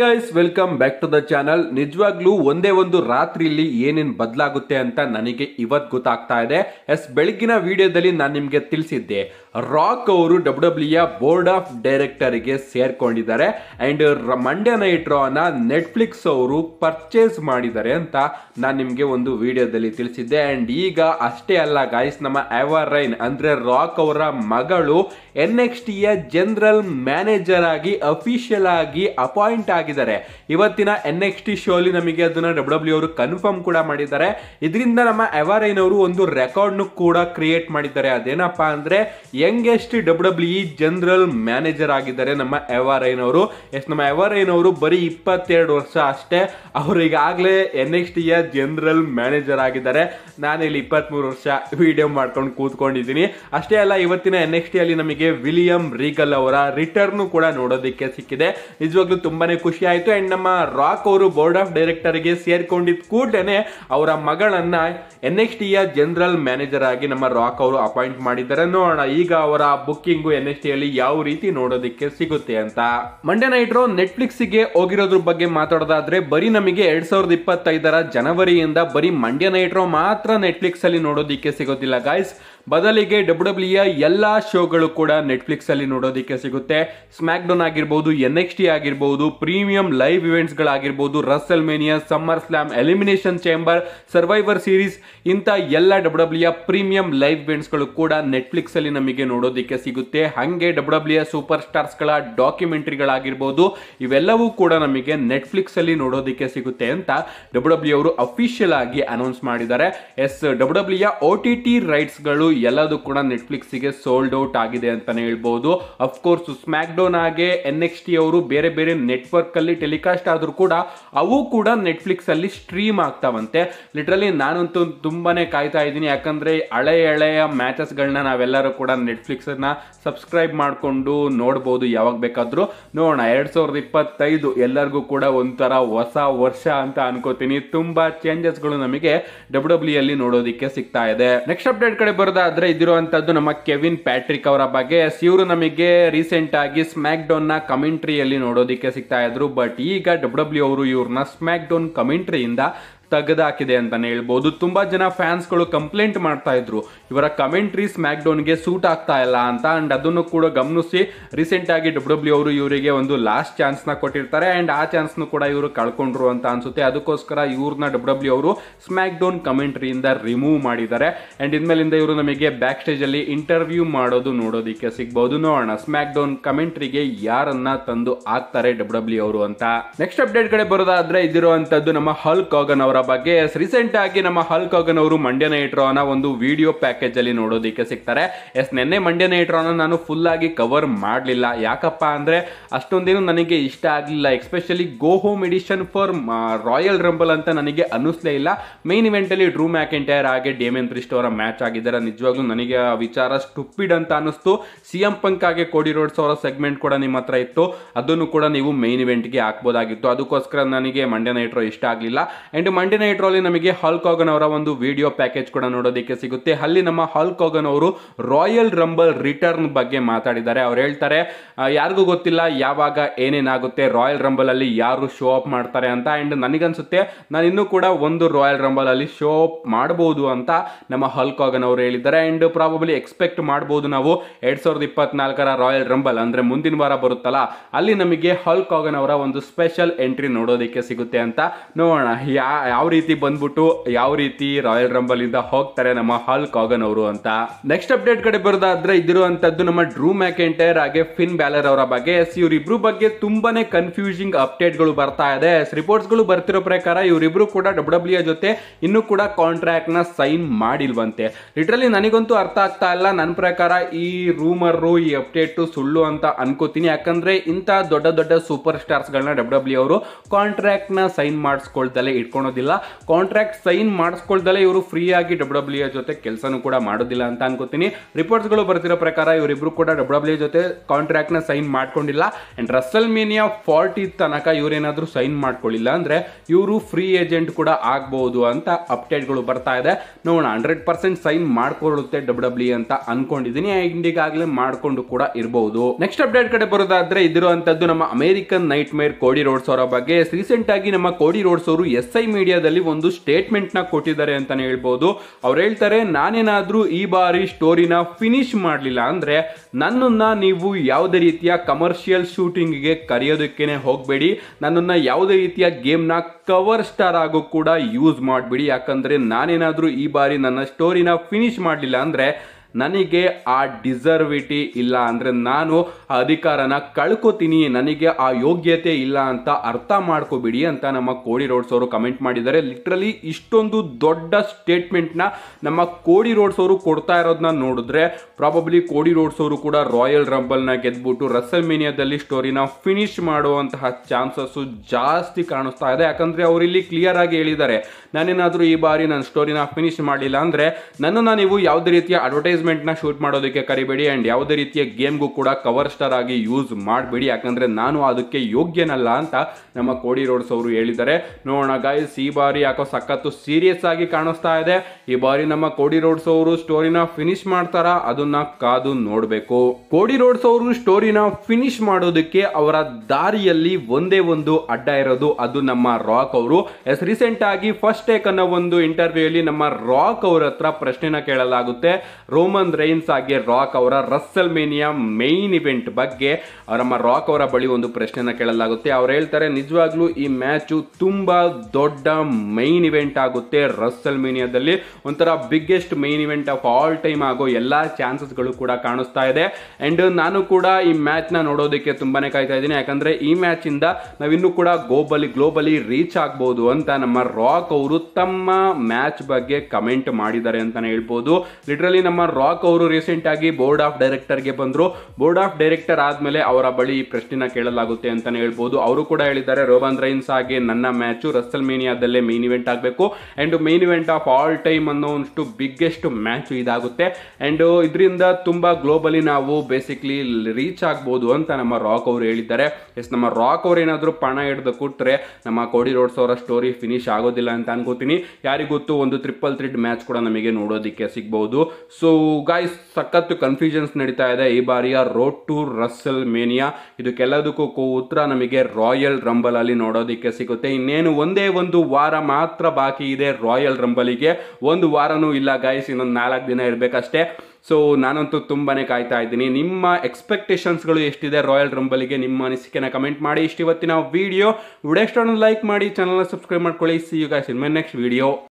guys welcome back to the channel ನಿಜವಾಗ್ಲೂ ಒಂದೇ ಒಂದು ರಾತ್ರಿಲಿ ಏನೇನು ಬದಲಾಗುತ್ತೆ ಅಂತ ನನಗೆ ಇವತ್ತು ಗೊತ್ತಾಗ್ತಾ ಇದೆ ಎಸ್ ಬೆಳಗಿನ ವಿಡಿಯೋದಲ್ಲಿ ನಾನು ನಿಮಗೆ ತಿಳಿಸಿದ್ದೆ ರಾಕ್ ಅವರು ಡಬ್ಲ್ಯೂ e ಯ ಬೋರ್ಡ್ ಆಫ್ ಡೈರೆಕ್ಟರಿಗೆ ಸೇರ್ಕೊಂಡಿದ್ದಾರೆ ಆ್ಯಂಡ್ ಮಂಡ್ಯ ನೈಟ್ ರಾನ ನೆಟ್ಫ್ಲಿಕ್ಸ್ ಅವರು ಪರ್ಚೇಸ್ ಮಾಡಿದ್ದಾರೆ ಅಂತ ನಾನು ನಿಮಗೆ ಒಂದು ವಿಡಿಯೋದಲ್ಲಿ ತಿಳಿಸಿದ್ದೆ ಆ್ಯಂಡ್ ಈಗ ಅಷ್ಟೇ ಅಲ್ಲ ಗಾಯಸ್ ನಮ್ಮ ಎವರ್ ರೈನ್ ಅಂದರೆ ರಾಕ್ ಅವರ ಮಗಳು ಎನ್ ಎಕ್ಸ್ ಟಿಯ ಜನರಲ್ ಮ್ಯಾನೇಜರ್ ಆಗಿ ಅಫಿಷಿಯಲ್ ಆಗಿ ಅಪಾಯಿಂಟ್ ಆಗಿದ್ದಾರೆ ಇವತ್ತಿನ ಎನ್ ಎಕ್ಸ್ ಟಿ ಶೋಲಿ ನಮಗೆ ಅದನ್ನು ಡಬ್ಲ್ಯೂ ಡಬ್ಲ್ಯೂ e ಅವರು ಕನ್ಫರ್ಮ್ ಕೂಡ ಮಾಡಿದ್ದಾರೆ ಇದರಿಂದ ನಮ್ಮ ಎವರ್ ರೈನ್ ಅವರು ಒಂದು ರೆಕಾರ್ಡ್ನು ಕೂಡ ಕ್ರಿಯೇಟ್ ಮಾಡಿದ್ದಾರೆ ಅದೇನಪ್ಪ ಅಂದರೆ youngest W W E general manager ಆಗಿದ್ದಾರೆ ನಮ್ಮ ಐನ್ ಅವರು ಎಸ್ ನಮ್ಮ ಐನ್ ಅವರು ಬರೀ ಇಪ್ಪತ್ತೆರಡು ವರ್ಷ ಅಷ್ಟೇ ಅವರು ಈಗಾಗಲೇ ಎನ್ ಎಕ್ಸ್ ಟಿಯ ಜನರಲ್ ಮ್ಯಾನೇಜರ್ ಆಗಿದ್ದಾರೆ ನಾನು ಇಲ್ಲಿ ಇಪ್ಪತ್ತ್ಮೂರು ವರ್ಷ ವಿಡಿಯೋ ಮಾಡ್ಕೊಂಡು ಕೂತ್ಕೊಂಡಿದ್ದೀನಿ ಅಷ್ಟೇ ಅಲ್ಲ ಇವತ್ತಿನ ಎನ್ ಎಕ್ಸ್ ಟಿಯಲ್ಲಿ ನಮಗೆ ವಿಲಿಯಂ ರೀಗಲ್ ಅವರ ರಿಟರ್ನು ಕೂಡ ನೋಡೋದಕ್ಕೆ ಸಿಕ್ಕಿದೆ ನಿಜವಾಗ್ಲೂ ತುಂಬಾನೇ ಖುಷಿ ಆಯಿತು ಆ್ಯಂಡ್ ನಮ್ಮ ರಾಕ್ ಅವರು ಬೋರ್ಡ್ ಆಫ್ ಡೈರೆಕ್ಟರ್ಗೆ ಸೇರ್ಕೊಂಡಿದ್ದ ಕೂಡಲೇ ಅವರ ಮಗಳನ್ನ ಎನ್ ಎಕ್ಸ್ ಟಿಯ ಜನರಲ್ ಮ್ಯಾನೇಜರ್ ಆಗಿ ನಮ್ಮ ರಾಕ್ ಅವರು ಅಪಾಯಿಂಟ್ ಮಾಡಿದ್ದಾರೆ ನೋಡೋಣ ಈಗ ಈಗ ಅವರ ಬುಕ್ಕಿಂಗ್ ಎನ್ ಎಸ್ಟಿ ಟಿಯಲ್ಲಿ ಯಾವ ರೀತಿ ನೋಡೋದಿಕ್ಕೆ ಸಿಗುತ್ತೆ ಅಂತ ಮಂಡ್ಯ ನೆಟ್ಫ್ಲಿಕ್ಸ್ ಗೆ ಹೋಗಿರೋದ್ರ ಬಗ್ಗೆ ಮಾತಾಡೋದಾದ್ರೆ ಬರೀ ನಮಗೆ ಎರಡ್ ಸಾವಿರದ ಇಪ್ಪತ್ತೈದರ ಜನವರಿಯಿಂದ ಬರೀ ಮಂಡ್ಯ ನೈಟ್ರೋ ಮಾತ್ರ ನೆಟ್ಫ್ಲಿಕ್ಸ್ ಅಲ್ಲಿ ನೋಡೋದಿಕ್ಕೆ ಸಿಗೋದಿಲ್ಲ ಗಾಯ್ಸ್ ಬದಲಿಗೆ ಡಬ್ಲ್ಯೂ ಇಯ e ಎಲ್ಲ ಶೋಗಳು ಕೂಡ ಅಲ್ಲಿ ನೋಡೋದಕ್ಕೆ ಸಿಗುತ್ತೆ ಸ್ಮ್ಯಾಕ್ ಡೌನ್ ಆಗಿರ್ಬೋದು ಎನ್ ಎಕ್ಸ್ ಟಿ ಆಗಿರ್ಬೋದು ಪ್ರೀಮಿಯಂ ಲೈವ್ ಗಳಾಗಿರ್ಬೋದು WrestleMania SummerSlam elimination chamber survivor series ಇಂಥ ಎಲ್ಲ ಡಬ್ಲ್ಯೂ ಡಬ್ಲ್ಯೂಯ ಪ್ರೀಮಿಯಂ ಲೈವ್ ಗಳು ಕೂಡ ಅಲ್ಲಿ ನಮಗೆ ನೋಡೋದಕ್ಕೆ ಸಿಗುತ್ತೆ ಹಾಗೆ ಡಬ್ಲ್ಯೂ ಡಬ್ಲ್ಯೂಯ e ಸೂಪರ್ ಸ್ಟಾರ್ಸ್ಗಳ ಡಾಕ್ಯುಮೆಂಟ್ರಿಗಳಾಗಿರ್ಬೋದು ಇವೆಲ್ಲವೂ ಕೂಡ ನಮಗೆ ಅಲ್ಲಿ ನೋಡೋದಕ್ಕೆ ಸಿಗುತ್ತೆ ಅಂತ ಡಬ್ಲ್ಯೂ ಡಬ್ಲ್ಯೂ e ಅವರು ಅಫಿಷಿಯಲ್ ಆಗಿ ಅನೌನ್ಸ್ ಮಾಡಿದ್ದಾರೆ ಎಸ್ ಡಬ್ಲ್ಯೂ ಡಬ್ಲ್ಯೂಯ ಓ ಟಿ ಟಿ ಗಳು ಎಲ್ಲದೂ ಕೂಡ ನೆಟ್ಫ್ಲಿಕ್ಸಿಗೆ ಸೋಲ್ಡ್ ಔಟ್ ಆಗಿದೆ ಅಂತಾನೆ ಹೇಳ್ಬೋದು ಅಫ್ಕೋರ್ಸ್ ಸ್ಮ್ಯಾಕ್ ಡೌನ್ ಆಗಿ ಎನ್ ಎಕ್ಸ್ ಟಿ ಅವರು ಬೇರೆ ಬೇರೆ ನೆಟ್ವರ್ಕಲ್ಲಿ ಟೆಲಿಕಾಸ್ಟ್ ಆದರೂ ಕೂಡ ಅವು ಕೂಡ ಅಲ್ಲಿ ಸ್ಟ್ರೀಮ್ ಆಗ್ತಾವಂತೆ ಲಿಟ್ರಲಿ ನಾನಂತೂ ತುಂಬಾನೇ ಕಾಯ್ತಾ ಇದ್ದೀನಿ ಯಾಕಂದರೆ ಹಳೆ ಹಳೆಯ ಮ್ಯಾಚಸ್ಗಳನ್ನ ನಾವೆಲ್ಲರೂ ಕೂಡ ಅನ್ನ ಸಬ್ಸ್ಕ್ರೈಬ್ ಮಾಡಿಕೊಂಡು ನೋಡ್ಬೋದು ಯಾವಾಗ ಬೇಕಾದರೂ ನೋಡೋಣ ಎರಡು ಸಾವಿರದ ಇಪ್ಪತ್ತೈದು ಎಲ್ಲರಿಗೂ ಕೂಡ ಒಂಥರ ಹೊಸ ವರ್ಷ ಅಂತ ಅನ್ಕೋತೀನಿ ತುಂಬ ಚೇಂಜಸ್ಗಳು ನಮಗೆ ಡಬ್ಲ್ಯೂ ಡಬ್ಲ್ಯೂ e ಅಲ್ಲಿ ನೋಡೋದಕ್ಕೆ ಸಿಗ್ತಾ ಇದೆ ನೆಕ್ಸ್ಟ್ ಅಪ್ಡೇಟ್ ಕಡೆ ಬರೋದ ಆದ್ರೆ ಇದಿರುವಂತದ್ದು ನಮ್ಮ ಕೆವಿನ್ ಪ್ಯಾಟ್ರಿಕ್ ಅವರ ಬಗ್ಗೆ ಇವರು ನಮಗೆ ರೀಸೆಂಟ್ ಆಗಿ ಸ್ಮ್ಯಾಕ್ ಡೌನ್ ನ ಕಮೆಂಟ್ರಿಯಲ್ಲಿ ನೋಡೋದಿಕ್ಕೆ ಸಿಗ್ತಾ ಇದ್ರು ಬಟ್ ಈಗ ಡಬ್ಲ್ಯೂ ಡಬ್ಲ್ಯೂ e ಅವರು ಇವ್ರನ್ನ ಸ್ಮ್ಯಾಕ್ ಡೌನ್ ಕಮೆಂಟ್ರಿಯಿಂದ ತೆಗೆದಾಕಿದೆ ಅಂತಾನೆ ಹೇಳ್ಬೋದು ತುಂಬಾ ಜನ ಫ್ಯಾನ್ಸ್ಗಳು ಕಂಪ್ಲೇಂಟ್ ಮಾಡ್ತಾ ಇದ್ರು ಇವರ ಕಮೆಂಟ್ರಿ ಸ್ಮ್ಯಾಕ್ ಗೆ ಸೂಟ್ ಆಗ್ತಾ ಇಲ್ಲ ಅಂತ ಅಂಡ್ ಅದನ್ನು ಕೂಡ ಗಮನಿಸಿ ರೀಸೆಂಟ್ ಆಗಿ ಡಬ್ಲ್ಯೂ e ಅವರು ಇವರಿಗೆ ಒಂದು ಲಾಸ್ಟ್ ಚಾನ್ಸ್ ನ ಕೊಟ್ಟಿರ್ತಾರೆ ಅಂಡ್ ಆ ಚಾನ್ಸ್ನು ಕೂಡ ಇವರು ಕಳ್ಕೊಂಡ್ರು ಅಂತ ಅನ್ಸುತ್ತೆ ಅದಕ್ಕೋಸ್ಕರ ಇವ್ರನ್ನ ಡಬ್ಲ್ಯೂ ಡಬ್ಲ್ಯೂ e ಅವರು ಸ್ಮ್ಯಾಕ್ ಡೌನ್ ಕಮೆಂಟ್ರಿಯಿಂದ ರಿಮೂವ್ ಮಾಡಿದ್ದಾರೆ ಅಂಡ್ ಇನ್ಮೇಲಿಂದ ಇವರು ನಮಗೆ ಬ್ಯಾಕ್ ಸ್ಟೇಜ್ ಅಲ್ಲಿ ಇಂಟರ್ವ್ಯೂ ಮಾಡೋದು ನೋಡೋದಿಕ್ಕೆ ಸಿಗ್ಬೋದು ನೋಡೋಣ ಸ್ಮ್ಯಾಕ್ ಡೌನ್ ಕಮೆಂಟ್ರಿಗೆ ಯಾರನ್ನ ತಂದು ಹಾಕ್ತಾರೆ ಡಬ್ಲ್ಯೂ e ಅವರು ಅಂತ ನೆಕ್ಸ್ಟ್ ಅಪ್ಡೇಟ್ ಕಡೆ ಬರೋದಾದ್ರೆ ಇದಿರುವಂತದ್ದು ನಮ್ಮ ಹಲ್ಕ್ ಹೋಗನ್ ಅವರ ಬಗ್ಗೆ ರೀಸೆಂಟ್ ಆಗಿ ನಮ್ಮ ಹಲ್ಕ್ ಆಗನ್ ಅವರು ಮಂಡ್ಯ ನೈಟ್ರಾನ ಒಂದು ವಿಡಿಯೋ ಪ್ಯಾಕೇಜ್ ಅಲ್ಲಿ ನೋಡೋದಿಕ್ಕೆ ಸಿಗ್ತಾರೆ ಎಸ್ ನಿನ್ನೆ ಮಂಡ್ಯ ನೈಟ್ರಾನ ನಾನು ಫುಲ್ ಆಗಿ ಕವರ್ ಮಾಡಲಿಲ್ಲ ಯಾಕಪ್ಪ ಅಂದ್ರೆ ಅಷ್ಟೊಂದೇನು ನನಗೆ ಇಷ್ಟ ಆಗಲಿಲ್ಲ especially go home edition for Royal Rumble ಅಂತ ನನಗೆ ಅನಿಸ್ಲೇ ಇಲ್ಲ ಮೈನ್ ಇವೆಂಟ್ ಅಲ್ಲಿ ಡ್ರೂ ಮ್ಯಾಕ್ ಎಂಟೈರ್ ಆಗಿ ಡೇಮನ್ ಪ್ರಿಸ್ಟ್ ಅವರ ಮ್ಯಾಚ್ ಆಗಿದ್ದಾರೆ ನಿಜವಾಗ್ಲೂ ನನಗೆ ಆ ವಿಚಾರ ಸ್ಟುಪಿಡ್ ಅಂತ ಅನಿಸ್ತು ಸಿ ಎಂ ಪಂಕ್ ಆಗಿ ಕೋಡಿ ರೋಡ್ಸ್ ಅವರ ಸೆಗ್ಮೆಂಟ್ ಕೂಡ ನಿಮ್ಮ ಹತ್ರ ಇತ್ತು ಅದನ್ನು ಕೂಡ ನೀವು ಮೇನ್ ಇವೆಂಟ್ಗೆ ಹಾಕ್ಬೋದಾಗಿತ್ತು ಅದಕ್ಕೋಸ್ಕರ ನನಗೆ ಮಂಡ್ಯ ನೈಟ್ರೋ ಇಷ್ಟ ಆಗಲಿಲ್ಲ ಅಂಡ್ ಮಂಡ್ಯ ಟ್ವೆಂಟಿ ನಮಗೆ ಹಲ್ಕೋಗನ್ ಕೋಗನ್ ಅವರ ಒಂದು ವಿಡಿಯೋ ಪ್ಯಾಕೇಜ್ ಕೂಡ ನೋಡೋದಕ್ಕೆ ಸಿಗುತ್ತೆ ಅಲ್ಲಿ ನಮ್ಮ ಹಲ್ಕೋಗನ್ ಅವರು ರಾಯಲ್ ರಂಬಲ್ ರಿಟರ್ನ್ ಬಗ್ಗೆ ಮಾತಾಡಿದ್ದಾರೆ ಅವ್ರು ಹೇಳ್ತಾರೆ ಯಾರಿಗೂ ಗೊತ್ತಿಲ್ಲ ಯಾವಾಗ ಏನೇನಾಗುತ್ತೆ ರಾಯಲ್ ರಂಬಲ್ ಅಲ್ಲಿ ಯಾರು ಶೋ ಅಪ್ ಮಾಡ್ತಾರೆ ಅಂತ ಅಂಡ್ ನನಗನ್ಸುತ್ತೆ ನಾನು ಇನ್ನೂ ಕೂಡ ಒಂದು ರಾಯಲ್ ರಂಬಲ್ ಅಲ್ಲಿ ಶೋ ಅಪ್ ಮಾಡಬಹುದು ಅಂತ ನಮ್ಮ ಹಲ್ಕೋಗನ್ ಕೋಗನ್ ಅವರು ಹೇಳಿದ್ದಾರೆ ಅಂಡ್ ಪ್ರಾಬಬ್ಲಿ ಎಕ್ಸ್ಪೆಕ್ಟ್ ಮಾಡಬಹುದು ನಾವು ಎರಡ್ ಸಾವಿರದ ಇಪ್ಪತ್ನಾಲ್ಕರ ರಾಯಲ್ ರಂಬಲ್ ಅಂದ್ರೆ ಮುಂದಿನ ವಾರ ಬರುತ್ತಲ್ಲ ಅಲ್ಲಿ ನಮಗೆ ಹಲ್ಕೋಗನ್ ಕೋಗನ್ ಅವರ ಒಂದು ಸ್ಪೆಷಲ್ ಎಂಟ್ರಿ ನೋಡೋದಕ್ಕೆ ಸಿಗುತ್ತೆ ಅಂತ ನೋಡೋಣ ಯಾ ಯಾವ ರೀತಿ ಬಂದ್ಬಿಟ್ಟು ಯಾವ ರೀತಿ ರಾಯಲ್ ರಂಬಲ್ ಇಂದ ಹೋಗ್ತಾರೆ ನಮ್ಮ ಹಾಲ್ ಕಾಗನ್ ಅವರು ಅಂತ ನೆಕ್ಸ್ಟ್ ಅಪ್ಡೇಟ್ ಕಡೆ ಬರೋದಾದ್ರೆ ಇದಿರುವಂತದ್ದು ನಮ್ಮ ಡ್ರೂ ಮ್ಯಾಕೆಂಟೈರ್ ಹಾಗೆ ಫಿನ್ ಬ್ಯಾಲರ್ ಅವರ ಬಗ್ಗೆ ಎಸ್ ಇವರಿಬ್ರು ಬಗ್ಗೆ ತುಂಬಾನೇ ಕನ್ಫ್ಯೂಸಿಂಗ್ ಅಪ್ಡೇಟ್ ಗಳು ಬರ್ತಾ ಇದೆ ರಿಪೋರ್ಟ್ಸ್ ಗಳು ಬರ್ತಿರೋ ಪ್ರಕಾರ ಇವರಿಬ್ರು ಕೂಡ ಡಬ್ಲ್ಯೂ e ಡಬ್ಲ್ಯೂ ಜೊತೆ ಇನ್ನು ಕೂಡ ಕಾಂಟ್ರಾಕ್ಟ್ ನ ಸೈನ್ ಮಾಡಿಲ್ವಂತೆ ಲಿಟ್ರಲಿ ನನಗಂತೂ ಅರ್ಥ ಆಗ್ತಾ ಇಲ್ಲ ನನ್ನ ಪ್ರಕಾರ ಈ ರೂಮರ್ ಈ ಅಪ್ಡೇಟ್ ಸುಳ್ಳು ಅಂತ ಅನ್ಕೋತೀನಿ ಯಾಕಂದ್ರೆ ಇಂತಹ ದೊಡ್ಡ ದೊಡ್ಡ ಸೂಪರ್ ಸ್ಟಾರ್ಸ್ ಗಳನ್ನ ಡಬ್ಲ್ಯೂ e ಅವರು ಕಾಂಟ್ರಾಕ್ಟ್ ನ ಸೈನ್ ಮಾಡಿಸ್ಕೊಳ್ದಲ್ಲೇ ಇಟ್ಕೊಳೋದಿಲ್ಲ ಮಾಡೋದಿಲ್ಲ ಕಾಂಟ್ರಾಕ್ಟ್ ಸೈನ್ ಮಾಡಿಸ್ಕೊಳ್ದಲ್ಲೇ ಇವರು ಫ್ರೀ ಆಗಿ ಡಬ್ಲ್ಯೂ e ಜೊತೆ ಕೆಲಸನೂ ಕೂಡ ಮಾಡೋದಿಲ್ಲ ಅಂತ ಅನ್ಕೋತೀನಿ ರಿಪೋರ್ಟ್ಸ್ಗಳು ಬರ್ತಿರೋ ಪ್ರಕಾರ ಇವರಿಬ್ರು ಕೂಡ ಡಬ್ಲ್ಯೂ e ಜೊತೆ ಜೊತೆ ಕಾಂಟ್ರಾಕ್ಟ್ನ ಸೈನ್ ಮಾಡ್ಕೊಂಡಿಲ್ಲ ಆ್ಯಂಡ್ ರಸಲ್ ಮೇನಿಯಾ ಫಾರ್ಟಿ ತನಕ ಇವರೇನಾದರೂ ಸೈನ್ ಮಾಡ್ಕೊಳ್ಳಿಲ್ಲ ಅಂದರೆ ಇವರು ಫ್ರೀ ಏಜೆಂಟ್ ಕೂಡ ಆಗ್ಬೋದು ಅಂತ ಅಪ್ಡೇಟ್ಗಳು ಬರ್ತಾ ಇದೆ ನೋಡೋಣ ಹಂಡ್ರೆಡ್ ಪರ್ಸೆಂಟ್ ಸೈನ್ ಮಾಡ್ಕೊಳ್ಳುತ್ತೆ ಡಬ್ಲ್ಯೂ ಅಂತ ಅನ್ಕೊಂಡಿದ್ದೀನಿ ಇಂಡಿಗಾಗಲೇ ಮಾಡಿಕೊಂಡು ಕೂಡ ಇರಬಹುದು ನೆಕ್ಸ್ಟ್ ಅಪ್ಡೇಟ್ ಕಡೆ ಬರೋದಾದ್ರೆ ಇದಿರುವಂಥದ್ದು ನಮ್ಮ ಅಮೆರಿಕನ್ ನೈಟ್ ಮೇರ್ ಕೋಡಿ ರೋಡ್ಸ್ ಅವರ ಬಗ್ಗೆ ರೀಸೆಂಟ್ ಆಗಿ ನಮ್ಮ ಕೋಡಿ ರೋಡ್ಸ್ ಅವರು ಎಸ್ ಐ ಮೀಡಿಯಾ ಮೀಡಿಯಾದಲ್ಲಿ ಒಂದು ಸ್ಟೇಟ್ಮೆಂಟ್ನ ಕೊಟ್ಟಿದ್ದಾರೆ ಅಂತಲೇ ಹೇಳ್ಬೋದು ಅವ್ರು ಹೇಳ್ತಾರೆ ನಾನೇನಾದರೂ ಈ ಬಾರಿ ಸ್ಟೋರಿನ ಫಿನಿಶ್ ಮಾಡಲಿಲ್ಲ ಅಂದರೆ ನನ್ನನ್ನು ನೀವು ಯಾವುದೇ ರೀತಿಯ ಕಮರ್ಷಿಯಲ್ ಶೂಟಿಂಗ್ಗೆ ಕರೆಯೋದಕ್ಕೇನೆ ಹೋಗಬೇಡಿ ನನ್ನನ್ನು ಯಾವುದೇ ರೀತಿಯ ಗೇಮ್ನ ಕವರ್ ಸ್ಟಾರ್ ಆಗೋ ಕೂಡ ಯೂಸ್ ಮಾಡಬೇಡಿ ಯಾಕಂದರೆ ನಾನೇನಾದರೂ ಈ ಬಾರಿ ನನ್ನ ಸ್ಟೋರಿನ ಫಿನಿಶ್ ಮಾಡಲಿಲ್ಲ ಅಂದರೆ ನನಗೆ ಆ ಡಿಸರ್ವಿಟಿ ಇಲ್ಲ ಅಂದರೆ ನಾನು ಅಧಿಕಾರನ ಕಳ್ಕೊತೀನಿ ನನಗೆ ಆ ಯೋಗ್ಯತೆ ಇಲ್ಲ ಅಂತ ಅರ್ಥ ಮಾಡ್ಕೋಬಿಡಿ ಅಂತ ನಮ್ಮ ಕೋಡಿ ರೋಡ್ಸ್ ಅವರು ಕಮೆಂಟ್ ಮಾಡಿದ್ದಾರೆ ಲಿಟ್ರಲಿ ಇಷ್ಟೊಂದು ದೊಡ್ಡ ಸ್ಟೇಟ್ಮೆಂಟ್ನ ನಮ್ಮ ಕೋಡಿ ರೋಡ್ಸ್ ಅವರು ಕೊಡ್ತಾ ಇರೋದನ್ನ ನೋಡಿದ್ರೆ ಪ್ರಾಬಬ್ಲಿ ಕೋಡಿ ರೋಡ್ಸ್ ಅವರು ಕೂಡ ರಾಯಲ್ ರಂಬಲ್ನ ಗೆದ್ಬಿಟ್ಟು ರಸಲ್ ಮೇನಿಯಾದಲ್ಲಿ ಸ್ಟೋರಿನ ಫಿನಿಶ್ ಮಾಡುವಂತಹ ಚಾನ್ಸಸ್ಸು ಜಾಸ್ತಿ ಕಾಣಿಸ್ತಾ ಇದೆ ಯಾಕಂದರೆ ಇಲ್ಲಿ ಕ್ಲಿಯರ್ ಆಗಿ ಹೇಳಿದ್ದಾರೆ ನಾನೇನಾದರೂ ಈ ಬಾರಿ ನನ್ನ ಸ್ಟೋರಿನ ಫಿನಿಶ್ ಮಾಡಲಿಲ್ಲ ಅಂದರೆ ನನ್ನನ್ನು ನೀವು ಯಾವುದೇ ರೀತಿಯ ಅಡ್ವರ್ಟೈಸ್ ಅಡ್ವರ್ಟೈಸ್ಮೆಂಟ್ನ ಶೂಟ್ ಮಾಡೋದಕ್ಕೆ ಕರಿಬೇಡಿ ಅಂಡ್ ಯಾವುದೇ ರೀತಿಯ ಗೇಮ್ಗೂ ಕೂಡ ಕವರ್ ಸ್ಟಾರ್ ಆಗಿ ಯೂಸ್ ಮಾಡಬೇಡಿ ಯಾಕಂದ್ರೆ ನಾನು ಅದಕ್ಕೆ ಯೋಗ್ಯನಲ್ಲ ಅಂತ ನಮ್ಮ ಕೋಡಿ ರೋಡ್ಸ್ ಅವರು ಹೇಳಿದ್ದಾರೆ ನೋಡೋಣ ಗಾಯ್ಸ್ ಈ ಬಾರಿ ಯಾಕೋ ಸಖತ್ತು ಸೀರಿಯಸ್ ಆಗಿ ಕಾಣಿಸ್ತಾ ಇದೆ ಈ ಬಾರಿ ನಮ್ಮ ಕೋಡಿ ರೋಡ್ಸ್ ಅವರು ಸ್ಟೋರಿನ ಫಿನಿಶ್ ಮಾಡ್ತಾರಾ ಅದನ್ನ ಕಾದು ನೋಡಬೇಕು ಕೋಡಿ ರೋಡ್ಸ್ ಅವರು ಸ್ಟೋರಿನ ಫಿನಿಶ್ ಮಾಡೋದಕ್ಕೆ ಅವರ ದಾರಿಯಲ್ಲಿ ಒಂದೇ ಒಂದು ಅಡ್ಡ ಇರೋದು ಅದು ನಮ್ಮ ರಾಕ್ ಅವರು ಎಸ್ ರೀಸೆಂಟ್ ಆಗಿ ಫಸ್ಟ್ ಟೇಕ್ ಅನ್ನೋ ಒಂದು ಇಂಟರ್ವ್ಯೂ ಅಲ್ಲಿ ನಮ್ಮ ರಾಕ್ ಅವರ ಹತ್ರ ಪ್ರಶ್ನೆನ ಕೇಳಲಾಗುತ್ತೆ ರೋಮ್ ರೋಮನ್ ರೈನ್ಸ್ ಆಗಿ ರಾಕ್ ಅವರ ರಸ್ಸಲ್ ಮೇನಿಯಾ ಮೈನ್ ಇವೆಂಟ್ ಬಗ್ಗೆ ನಮ್ಮ ರಾಕ್ ಅವರ ಬಳಿ ಒಂದು ಪ್ರಶ್ನೆನ ಕೇಳಲಾಗುತ್ತೆ ಅವ್ರು ಹೇಳ್ತಾರೆ ನಿಜವಾಗ್ಲೂ ಈ ಮ್ಯಾಚು ತುಂಬಾ ದೊಡ್ಡ ಮೈನ್ ಇವೆಂಟ್ ಆಗುತ್ತೆ ರಸ್ಸಲ್ ಮೇನಿಯಾದಲ್ಲಿ ಒಂಥರ biggest main event of all time ಆಗೋ ಎಲ್ಲ ಚಾನ್ಸಸ್ಗಳು ಕೂಡ ಕಾಣಿಸ್ತಾ ಇದೆ ಅಂಡ್ ನಾನು ಕೂಡ ಈ ಮ್ಯಾಚ್ನ ನೋಡೋದಕ್ಕೆ ತುಂಬಾ ಕಾಯ್ತಾ ಇದ್ದೀನಿ ಯಾಕಂದ್ರೆ ಈ ಮ್ಯಾಚಿಂದ ನಾವಿನ್ನೂ ಕೂಡ ಗೋಬಲಿ ಗ್ಲೋಬಲಿ ರೀಚ್ ಆಗ್ಬೋದು ಅಂತ ನಮ್ಮ ರಾಕ್ ಅವರು ತಮ್ಮ ಮ್ಯಾಚ್ ಬಗ್ಗೆ ಕಮೆಂಟ್ ಮಾಡಿದ್ದಾರೆ ಅಂತಾನೆ ಹೇಳ್ಬೋದು ಲಿಟ್ರಲಿ ನಮ್ಮ ರಾಕ್ ಅವರು ರೀಸೆಂಟ್ ಆಗಿ ಬೋರ್ಡ್ ಆಫ್ ಡೈರೆಕ್ಟರ್ಗೆ ಬಂದರು ಬೋರ್ಡ್ ಆಫ್ ಡೈರೆಕ್ಟರ್ ಆದಮೇಲೆ ಅವರ ಬಳಿ ಈ ಪ್ರಶ್ನೆ ಕೇಳಲಾಗುತ್ತೆ ಅಂತಲೇ ಹೇಳ್ಬೋದು ಅವರು ಕೂಡ ಹೇಳಿದ್ದಾರೆ ರೋಬನ್ ರೈನ್ಸ್ ಆಗಿ ನನ್ನ ಮ್ಯಾಚು ರಸ್ಸಲ್ ಮೇನಿಯಾದಲ್ಲೇ ಮೇನ್ ಇವೆಂಟ್ ಆಗಬೇಕು and main event of all time ಅನ್ನೋ ಒಂದಷ್ಟು ಬಿಗ್ಗೆಸ್ಟ್ ಮ್ಯಾಚು ಇದಾಗುತ್ತೆ ಅಂಡ್ ಇದರಿಂದ ತುಂಬ ಗ್ಲೋಬಲಿ ನಾವು ಬೇಸಿಕ್ಲಿ ರೀಚ್ ಆಗ್ಬೋದು ಅಂತ ನಮ್ಮ ರಾಕ್ ಅವರು ಹೇಳಿದ್ದಾರೆ ಎಸ್ ನಮ್ಮ ರಾಕ್ ಅವರು ಏನಾದರೂ ಪಣ ಹಿಡಿದು ಕೊಟ್ಟರೆ ನಮ್ಮ ಕೋಡಿ ರೋಡ್ಸ್ ಅವರ ಸ್ಟೋರಿ ಫಿನಿಶ್ ಆಗೋದಿಲ್ಲ ಅಂತ ಅನ್ಕೋತೀನಿ ಯಾರಿಗೊತ್ತು ಒಂದು ಟ್ರಿಪಲ್ ಥ್ರಿಡ್ ಮ್ಯಾಚ್ ಕೂಡ ನಮಗೆ ನೋಡೋದಕ್ಕೆ ಸಿಗ್ಬೋದು ಸೊ ಗಾಯ್ಸ್ ಸಖತ್ತು ಕನ್ಫ್ಯೂಷನ್ಸ್ ನಡೀತಾ ಇದೆ ಈ ಬಾರಿಯ ರೋಡ್ ಟು ರಸ್ಸಲ್ ಮೇನಿಯಾ ಇದಕ್ಕೆಲ್ಲದಕ್ಕೂ ಉತ್ತರ ನಮಗೆ ರಾಯಲ್ ರಂಬಲ್ ಅಲ್ಲಿ ನೋಡೋದಕ್ಕೆ ಸಿಗುತ್ತೆ ಇನ್ನೇನು ಒಂದೇ ಒಂದು ವಾರ ಮಾತ್ರ ಬಾಕಿ ಇದೆ ರಾಯಲ್ ರಂಬಲಿಗೆ ಒಂದು ವಾರನೂ ಇಲ್ಲ ಗಾಯ್ಸ್ ಇನ್ನೊಂದು ನಾಲ್ಕು ದಿನ ಇರಬೇಕಷ್ಟೇ ಸೊ ನಾನಂತೂ ತುಂಬಾ ಕಾಯ್ತಾ ಇದ್ದೀನಿ ನಿಮ್ಮ ಎಕ್ಸ್ಪೆಕ್ಟೇಷನ್ಸ್ಗಳು ಎಷ್ಟಿದೆ ರಾಯಲ್ ರಂಬಲಿಗೆ ನಿಮ್ಮ ಅನಿಸಿಕೆನ ಕಮೆಂಟ್ ಮಾಡಿ ಇಷ್ಟು ಇವತ್ತಿನ ವಿಡಿಯೋ ವಿಡಿಯೋ ಲೈಕ್ ಮಾಡಿ ಚಾನಲ್ನ ಸಬ್ಸ್ಕ್ರೈಬ್ ಮಾಡ್ಕೊಳ್ಳಿ see you guys in my next video